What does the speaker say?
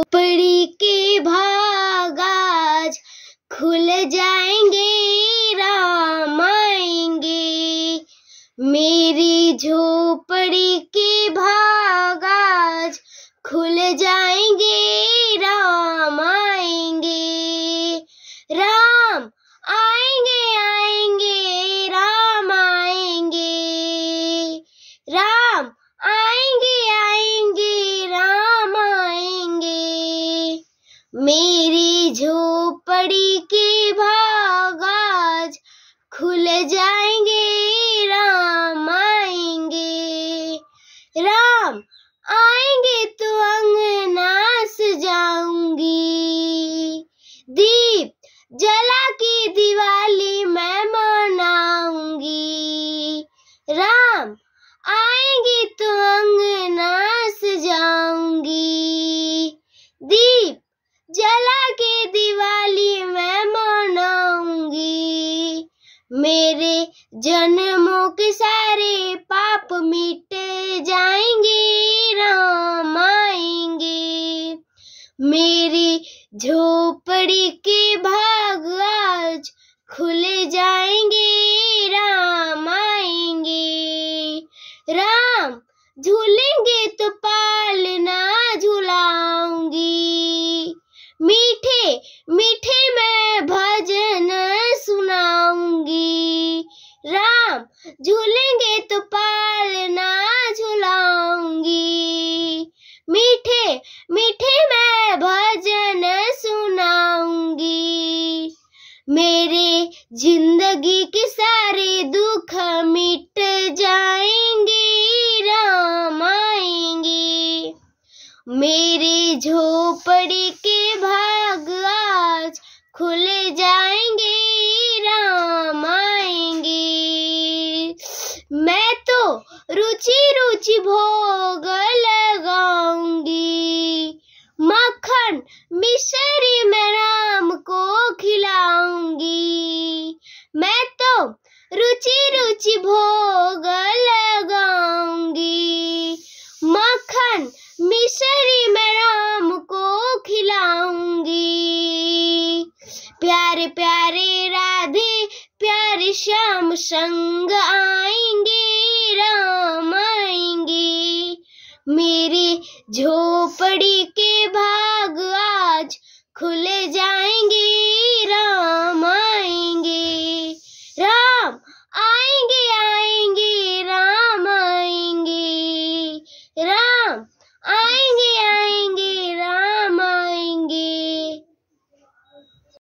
खोपड़ी के भागाज खुल जाएंगे आएंगे तो अंगना सजाऊंगी दीप जला की दिवाली मैं मनाऊंगी राम आएंगे तो अंगना सजाऊंगी दीप जला के दिवाली मैं मनाऊंगी मेरे जन्म मेरी झोपड़ी के भाग आज खुल जाएंगे राम आएंगे राम झूलेंगे तो पालना झुलाऊंगी मीठे मीठे मैं भजन सुनाऊंगी राम झूलेंगे तो पालना झुलाऊंगी मीठे मीठे मेरे जिंदगी के सारे दुख मिट जाएंगे राम आएंगे मेरे झोपड़ी के भाई राधे प्यारे श्याम संग आएंगे राम आएंगे मेरी झोपड़ी के भाग आज खुले जाएंगे